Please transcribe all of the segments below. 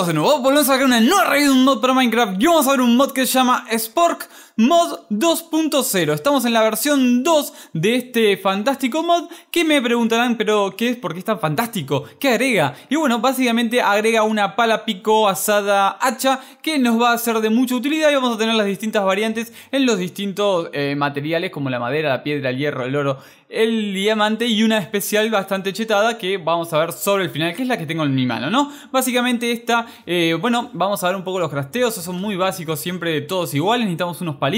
de nuevo, volvemos a sacar una nueva review de un mod para Minecraft y vamos a ver un mod que se llama Spork Mod 2.0. Estamos en la versión 2 de este fantástico mod que me preguntarán, pero ¿qué es? ¿Por qué es tan fantástico? ¿Qué agrega? Y bueno, básicamente agrega una pala pico asada hacha que nos va a ser de mucha utilidad y vamos a tener las distintas variantes en los distintos eh, materiales como la madera, la piedra, el hierro, el oro, el diamante y una especial bastante chetada que vamos a ver sobre el final, que es la que tengo en mi mano, ¿no? Básicamente esta, eh, bueno, vamos a ver un poco los crasteos, son muy básicos, siempre todos iguales, necesitamos unos palitos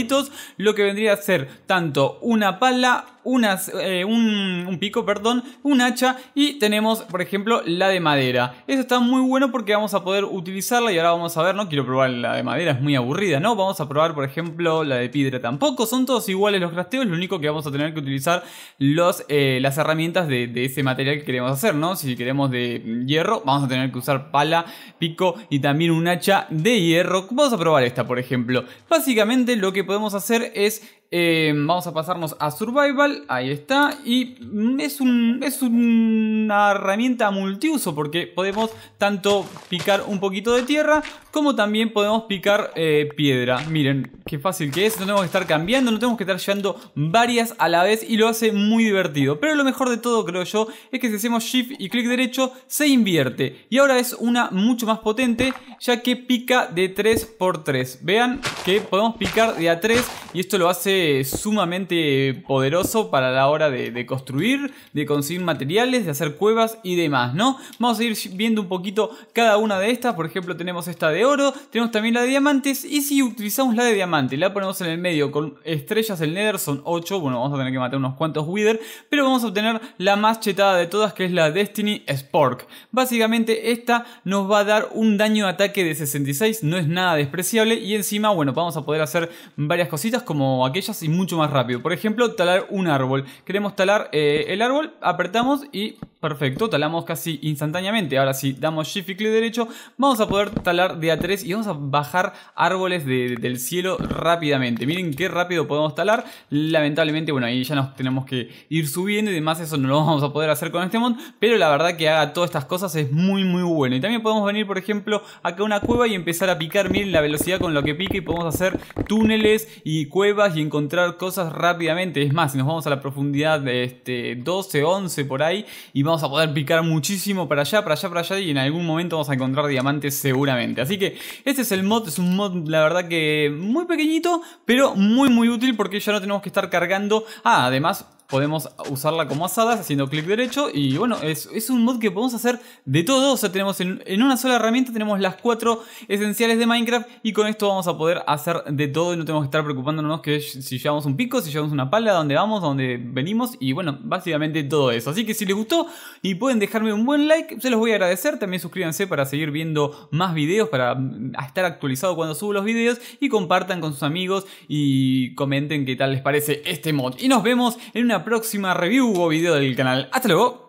lo que vendría a ser tanto una pala unas, eh, un, pico, perdón, un hacha y tenemos, por ejemplo, la de madera. Eso está muy bueno porque vamos a poder utilizarla y ahora vamos a ver, no quiero probar la de madera, es muy aburrida, ¿no? Vamos a probar, por ejemplo, la de piedra tampoco, son todos iguales los crafteos, lo único que vamos a tener que utilizar los, eh, las herramientas de, ese material que queremos hacer, ¿no? Si queremos de hierro, vamos a tener que usar pala, pico y también un hacha de hierro. Vamos a probar esta, por ejemplo. Básicamente lo que podemos hacer es eh, vamos a pasarnos a Survival ahí está. Y es, una herramienta multiuso porque podemos tanto picar un poquito de tierra como también podemos picar eh, piedra. Miren, qué fácil que es. No tenemos que estar cambiando, no tenemos que estar llevando varias a la vez y lo hace muy divertido. Pero lo mejor de todo, creo yo, es que si hacemos shift y clic derecho, se invierte. Y ahora es una mucho más potente ya que pica de 3x3. Vean que podemos picar de a 3 y esto lo hace sumamente poderoso para la hora de, construir, de conseguir materiales, de hacer cuevas y demás, ¿no? Vamos a ir viendo un poquito cada una de estas. Por ejemplo, tenemos esta de oro, tenemos también la de diamantes. Y si utilizamos la de diamante, la ponemos en el medio con estrellas del Nether, son 8. Bueno, vamos a tener que matar unos cuantos Wither. Pero vamos a obtener la más chetada de todas, que es la Destiny Spork. Básicamente, esta nos va a dar un daño de ataque de 66, no es nada despreciable. Y encima, bueno, vamos a poder hacer varias cositas como aquellas y mucho más rápido. Por ejemplo, talar un árbol. Queremos talar eh, el árbol, apretamos y Perfecto, talamos casi instantáneamente. Ahora si damos shift y clic derecho, vamos a poder talar de a 3 y vamos a bajar árboles del cielo rápidamente. Miren qué rápido podemos talar. Lamentablemente, bueno, ahí ya nos tenemos que ir subiendo y demás, eso no lo vamos a poder hacer con este mod. Pero la verdad que haga todas estas cosas es muy, muy bueno. Y también podemos venir, por ejemplo, acá a una cueva y empezar a picar. Miren la velocidad con lo que pica y podemos hacer túneles y cuevas y encontrar cosas rápidamente. Es más, si nos vamos a la profundidad de este 12, 11 por ahí y vamos vamos a poder picar muchísimo para allá, para allá, para allá y en algún momento vamos a encontrar diamantes seguramente. Así que este es el mod, es un mod la verdad que muy pequeñito, pero muy muy útil porque ya no tenemos que estar cargando. Ah, además podemos usarla como asadas haciendo clic derecho y bueno, es, un mod que podemos hacer de todo, o sea, tenemos en, una sola herramienta tenemos las cuatro esenciales de Minecraft y con esto vamos a poder hacer de todo y no tenemos que estar preocupándonos que si llevamos un pico, si llevamos una pala, a dónde vamos, a dónde venimos y bueno, básicamente todo eso. Así que si les gustó y pueden dejarme un buen like, se los voy a agradecer, también suscríbanse para seguir viendo más videos, para mm, estar actualizado cuando subo los videos y compartan con sus amigos y comenten qué tal les parece este mod. Y nos vemos en una próxima review o video del canal. Hasta luego.